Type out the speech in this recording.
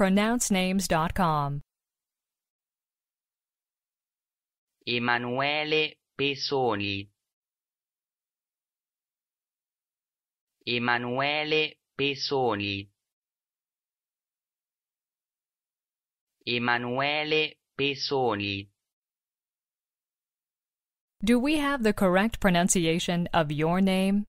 pronouncenames.com. Emanuele Pesoli. Emanuele Pesoli. Emanuele Pesoli. Do we have the correct pronunciation of your name?